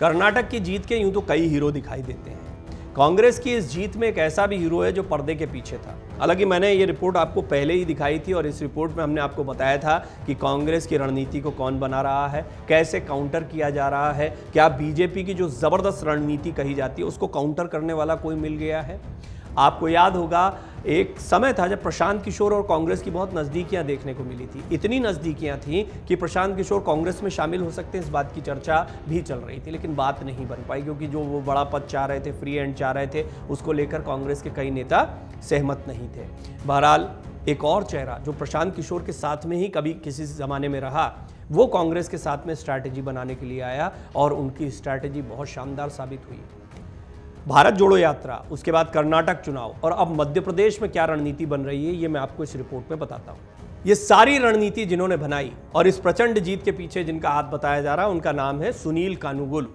कर्नाटक की जीत के यूं तो कई हीरो दिखाई देते हैं कांग्रेस की इस जीत में एक ऐसा भी हीरो है जो पर्दे के पीछे था हालांकि मैंने ये रिपोर्ट आपको पहले ही दिखाई थी और इस रिपोर्ट में हमने आपको बताया था कि कांग्रेस की रणनीति को कौन बना रहा है कैसे काउंटर किया जा रहा है क्या बीजेपी की जो ज़बरदस्त रणनीति कही जाती है उसको काउंटर करने वाला कोई मिल गया है आपको याद होगा एक समय था जब प्रशांत किशोर और कांग्रेस की बहुत नज़दीकियां देखने को मिली थी इतनी नज़दीकियां थीं कि प्रशांत किशोर कांग्रेस में शामिल हो सकते हैं इस बात की चर्चा भी चल रही थी लेकिन बात नहीं बन पाई क्योंकि जो वो बड़ा पद चाह रहे थे फ्री एंड चाह रहे थे उसको लेकर कांग्रेस के कई नेता सहमत नहीं थे बहरहाल एक और चेहरा जो प्रशांत किशोर के साथ में ही कभी किसी ज़माने में रहा वो कांग्रेस के साथ में स्ट्रैटेजी बनाने के लिए आया और उनकी स्ट्रैटेजी बहुत शानदार साबित हुई भारत जोड़ो यात्रा उसके बाद कर्नाटक चुनाव और अब मध्य प्रदेश में क्या रणनीति बन रही है ये मैं आपको इस रिपोर्ट में बताता हूँ ये सारी रणनीति जिन्होंने बनाई और इस प्रचंड जीत के पीछे जिनका हाथ बताया जा रहा है उनका नाम है सुनील कानूगोलू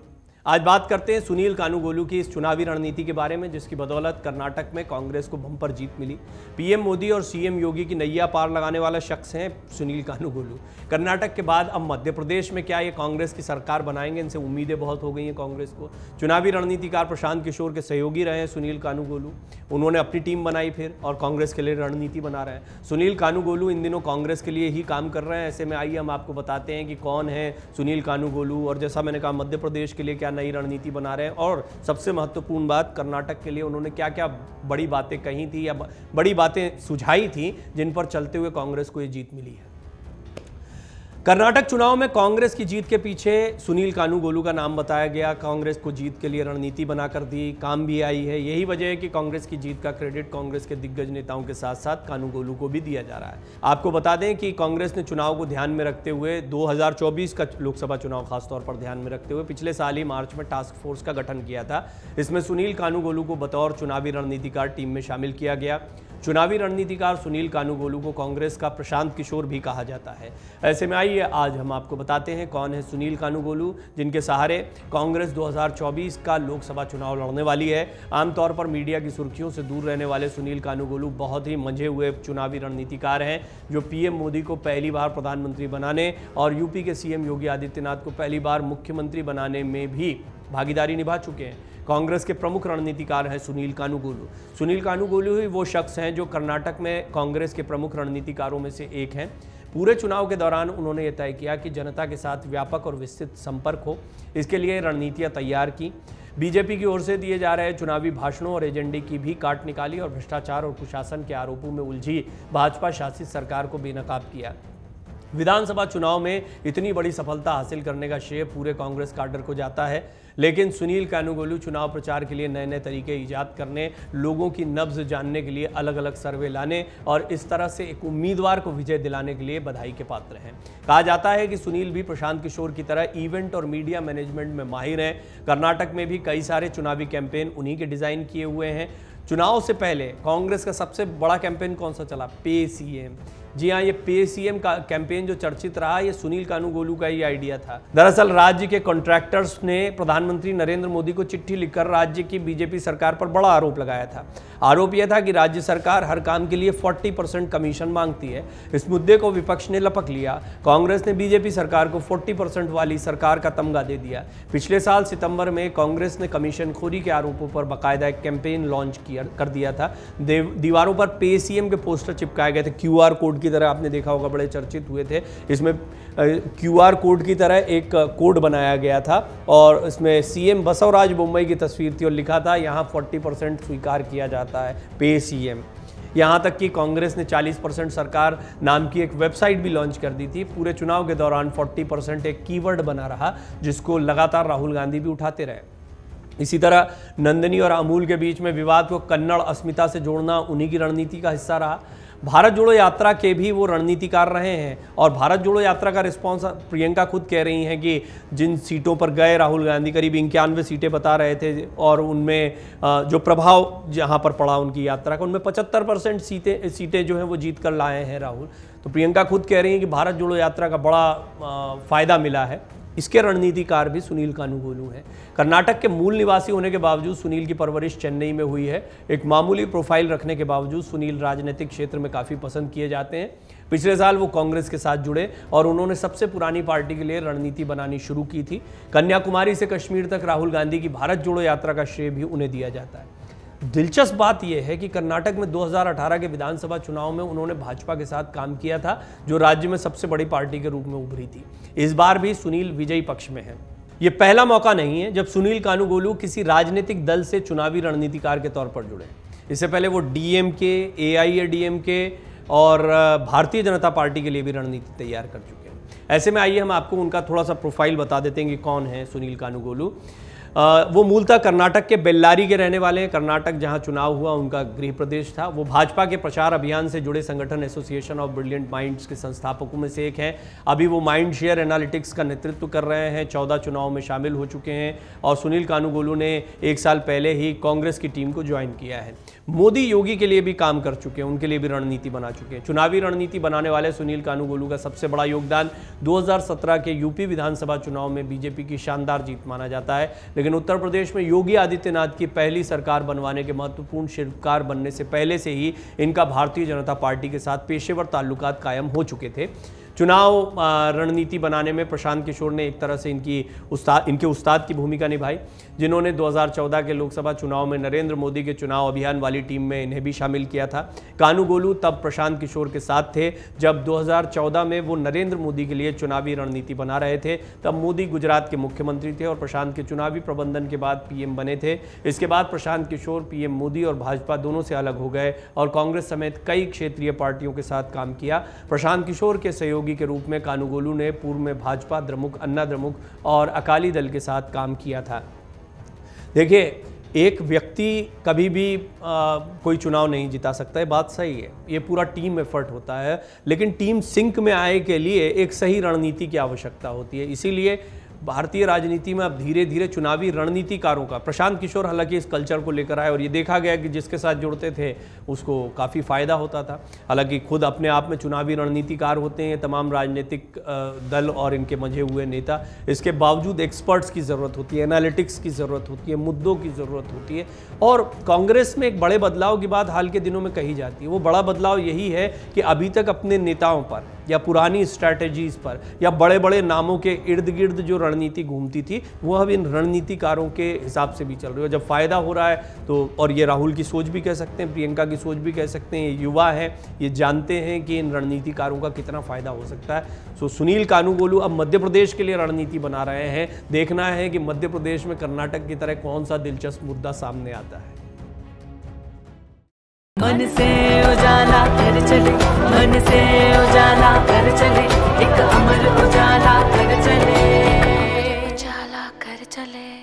आज बात करते हैं सुनील कानूगोलू की इस चुनावी रणनीति के बारे में जिसकी बदौलत कर्नाटक में कांग्रेस को बम्पर जीत मिली पीएम मोदी और सीएम योगी की नैया पार लगाने वाला शख्स हैं सुनील कानूगोलू कर्नाटक के बाद अब मध्य प्रदेश में क्या ये कांग्रेस की सरकार बनाएंगे इनसे उम्मीदें बहुत हो गई हैं कांग्रेस को चुनावी रणनीतिकार प्रशांत किशोर के सहयोगी रहे हैं सुनील कानूगोलू उन्होंने अपनी टीम बनाई फिर और कांग्रेस के लिए रणनीति बना रहे हैं सुनील कानूगोलू इन दिनों कांग्रेस के लिए ही काम कर रहे हैं ऐसे में आइए हम आपको बताते हैं कि कौन है सुनील कानूगोलू और जैसा मैंने कहा मध्य प्रदेश के लिए क्या नई रणनीति बना रहे हैं और सबसे महत्वपूर्ण बात कर्नाटक के लिए उन्होंने क्या क्या बड़ी बातें कही थी या बड़ी बातें सुझाई थी जिन पर चलते हुए कांग्रेस को ये जीत मिली है कर्नाटक चुनाव में कांग्रेस की जीत के पीछे सुनील कानूगोलू का नाम बताया गया कांग्रेस को जीत के लिए रणनीति बनाकर दी काम भी आई है यही वजह है कि कांग्रेस की जीत का क्रेडिट कांग्रेस के दिग्गज नेताओं के साथ साथ कानू गोलू को भी दिया जा रहा है आपको बता दें कि कांग्रेस ने चुनाव को ध्यान में रखते हुए दो का लोकसभा चुनाव खासतौर पर ध्यान में रखते हुए पिछले साल ही मार्च में टास्क फोर्स का गठन किया था इसमें सुनील कानू गोलू को बतौर चुनावी रणनीतिकार टीम में शामिल किया गया चुनावी रणनीतिकार सुनील कानूगोलू को कांग्रेस का प्रशांत किशोर भी कहा जाता है ऐसे में आइए आज हम आपको बताते हैं कौन है सुनील कानूगोलू जिनके सहारे कांग्रेस 2024 का लोकसभा चुनाव लड़ने वाली है आमतौर पर मीडिया की सुर्खियों से दूर रहने वाले सुनील कानूगोलू बहुत ही मंझे हुए चुनावी रणनीतिकार हैं जो पीएम मोदी को पहली बार प्रधानमंत्री बनाने और यूपी के सीएम योगी आदित्यनाथ को पहली बार मुख्यमंत्री बनाने में भी भागीदारी निभा चुके हैं कांग्रेस के प्रमुख रणनीतिकार हैं सुनील कानूगोलू सुनील कानूगोलू ही वो शख्स हैं जो कर्नाटक में कांग्रेस के प्रमुख रणनीतिकारों में से एक हैं पूरे चुनाव के दौरान उन्होंने ये तय किया कि जनता के साथ व्यापक और विस्तृत संपर्क हो इसके लिए रणनीतियाँ तैयार की बीजेपी की ओर से दिए जा रहे चुनावी भाषणों और एजेंडे की भी काट निकाली और भ्रष्टाचार और कुशासन के आरोपों में उलझी भाजपा शासित सरकार को बेनकाब किया विधानसभा चुनाव में इतनी बड़ी सफलता हासिल करने का श्रेय पूरे कांग्रेस काडर को जाता है लेकिन सुनील कानूगोलू चुनाव प्रचार के लिए नए नए तरीके ईजाद करने लोगों की नब्ज जानने के लिए अलग अलग सर्वे लाने और इस तरह से एक उम्मीदवार को विजय दिलाने के लिए बधाई के पात्र हैं कहा जाता है कि सुनील भी प्रशांत किशोर की तरह इवेंट और मीडिया मैनेजमेंट में माहिर हैं कर्नाटक में भी कई सारे चुनावी कैंपेन उन्हीं के डिज़ाइन किए हुए हैं चुनाव से पहले कांग्रेस का सबसे बड़ा कैंपेन कौन सा चला पे जी हाँ ये पीएसीएम का कैंपेन जो चर्चित रहा ये सुनील कानूगोलू का ही आइडिया था दरअसल राज्य के कॉन्ट्रैक्टर्स ने प्रधानमंत्री नरेंद्र मोदी को चिट्ठी लिखकर राज्य की बीजेपी सरकार पर बड़ा आरोप लगाया था आरोप यह था कि राज्य सरकार हर काम के लिए 40 परसेंट कमीशन मांगती है इस मुद्दे को विपक्ष ने लपक लिया कांग्रेस ने बीजेपी सरकार को फोर्टी परसेंट वाली सरकार का तमगा दे दिया पिछले साल सितंबर में कांग्रेस ने कमीशन खोरी के आरोपों पर बाकायदा एक कैंपेन लॉन्च कर दिया था दीवारों पर पे के पोस्टर चिपकाए गए थे क्यू कोड की तरह आपने देखा होगा बड़े चर्चित हुए थे इसमें क्यू कोड की तरह एक कोड बनाया गया था और इसमें सीएम बसवराज मुंबई की तस्वीर थी और लिखा था यहाँ 40 परसेंट स्वीकार किया जाता है पे सीएम यहाँ तक कि कांग्रेस ने 40 परसेंट सरकार नाम की एक वेबसाइट भी लॉन्च कर दी थी पूरे चुनाव के दौरान 40 परसेंट एक कीवर्ड बना रहा जिसको लगातार राहुल गांधी भी उठाते रहे इसी तरह नंदनी और अमूल के बीच में विवाद को कन्नड़ अस्मिता से जोड़ना उन्हीं की रणनीति का हिस्सा रहा भारत जोड़ो यात्रा के भी वो रणनीतिकार रहे हैं और भारत जोड़ो यात्रा का रिस्पॉन्स प्रियंका खुद कह रही हैं कि जिन सीटों पर गए राहुल गांधी करीब इक्यानवे सीटें बता रहे थे और उनमें जो प्रभाव जहाँ पर पड़ा उनकी यात्रा का उनमें पचहत्तर परसेंट सीटें सीटें जो हैं वो जीत कर लाए हैं राहुल तो प्रियंका खुद कह रही हैं कि भारत जोड़ो यात्रा का बड़ा फ़ायदा मिला है इसके रणनीतिकार भी सुनील कानूगोलू हैं कर्नाटक के मूल निवासी होने के बावजूद सुनील की परवरिश चेन्नई में हुई है एक मामूली प्रोफाइल रखने के बावजूद सुनील राजनीतिक क्षेत्र में काफ़ी पसंद किए जाते हैं पिछले साल वो कांग्रेस के साथ जुड़े और उन्होंने सबसे पुरानी पार्टी के लिए रणनीति बनानी शुरू की थी कन्याकुमारी से कश्मीर तक राहुल गांधी की भारत जोड़ो यात्रा का श्रेय भी उन्हें दिया जाता है दिलचस्प बात यह है कि कर्नाटक में 2018 के विधानसभा चुनाव में उन्होंने भाजपा के साथ काम किया था जो राज्य में सबसे बड़ी पार्टी के रूप में उभरी थी इस बार भी सुनील विजयी पक्ष में है यह पहला मौका नहीं है जब सुनील कानूगोलू किसी राजनीतिक दल से चुनावी रणनीतिकार के तौर पर जुड़े इससे पहले वो डीएम के ए आई ए डी एम के और भारतीय जनता पार्टी के लिए भी रणनीति तैयार कर चुके हैं ऐसे में आइए हम आपको उनका थोड़ा सा प्रोफाइल बता देते हैं कि कौन है सुनील कानूगोलू वो मूलतः कर्नाटक के बेल्लारी के रहने वाले हैं कर्नाटक जहां चुनाव हुआ उनका गृह प्रदेश था वो भाजपा के प्रचार अभियान से जुड़े संगठन एसोसिएशन ऑफ ब्रिलियंट माइंड्स के संस्थापकों में से एक हैं अभी वो माइंड शेयर एनालिटिक्स का नेतृत्व कर रहे हैं चौदह चुनाव में शामिल हो चुके हैं और सुनील कानूगोलू ने एक साल पहले ही कांग्रेस की टीम को ज्वाइन किया है मोदी योगी के लिए भी काम कर चुके हैं उनके लिए भी रणनीति बना चुके हैं चुनावी रणनीति बनाने वाले सुनील कानूगोलू का सबसे बड़ा योगदान दो के यूपी विधानसभा चुनाव में बीजेपी की शानदार जीत माना जाता है लेकिन उत्तर प्रदेश में योगी आदित्यनाथ की पहली सरकार बनवाने के महत्वपूर्ण शिल्पकार बनने से पहले से ही इनका भारतीय जनता पार्टी के साथ पेशेवर ताल्लुकात कायम हो चुके थे चुनाव रणनीति बनाने में प्रशांत किशोर ने एक तरह से इनकी उस्ताद इनके उस्ताद की भूमिका निभाई जिन्होंने 2014 के लोकसभा चुनाव में नरेंद्र मोदी के चुनाव अभियान वाली टीम में इन्हें भी शामिल किया था कानू गोलू तब प्रशांत किशोर के साथ थे जब 2014 में वो नरेंद्र मोदी के लिए चुनावी रणनीति बना रहे थे तब मोदी गुजरात के मुख्यमंत्री थे और प्रशांत के चुनावी प्रबंधन के बाद पीएम बने थे इसके बाद प्रशांत किशोर पीएम मोदी और भाजपा दोनों से अलग हो गए और कांग्रेस समेत कई क्षेत्रीय पार्टियों के साथ काम किया प्रशांत किशोर के सहयोग सहयोगी के रूप में कानूगोलू ने पूर्व में भाजपा द्रमुक अन्ना द्रमुक और अकाली दल के साथ काम किया था देखिए एक व्यक्ति कभी भी आ, कोई चुनाव नहीं जिता सकता है बात सही है ये पूरा टीम एफर्ट होता है लेकिन टीम सिंक में आए के लिए एक सही रणनीति की आवश्यकता होती है इसीलिए भारतीय राजनीति में अब धीरे धीरे चुनावी रणनीतिकारों का प्रशांत किशोर हालांकि इस कल्चर को लेकर आए और ये देखा गया कि जिसके साथ जुड़ते थे उसको काफ़ी फ़ायदा होता था हालांकि खुद अपने आप में चुनावी रणनीतिकार होते हैं तमाम राजनीतिक दल और इनके मंझे हुए नेता इसके बावजूद एक्सपर्ट्स की ज़रूरत होती है एनालिटिक्स की ज़रूरत होती है मुद्दों की ज़रूरत होती है और कांग्रेस में एक बड़े बदलाव की बात हाल के दिनों में कही जाती है वो बड़ा बदलाव यही है कि अभी तक अपने नेताओं पर या पुरानी स्ट्रैटेजीज़ पर या बड़े बड़े नामों के इर्द गिर्द जो रणनीति घूमती थी वह अब इन रणनीतिकारों के हिसाब से भी चल रही है जब फ़ायदा हो रहा है तो और ये राहुल की सोच भी कह सकते हैं प्रियंका की सोच भी कह सकते हैं ये युवा है ये जानते हैं कि इन रणनीतिकारों का कितना फ़ायदा हो सकता है सो सुनील कानूगोलू अब मध्य प्रदेश के लिए रणनीति बना रहे हैं देखना है कि मध्य प्रदेश में कर्नाटक की तरह कौन सा दिलचस्प मुद्दा सामने आता है मन से उजाला कर चले मन से उजाला कर चले एक अमर उजाला कर चले उजाला कर चले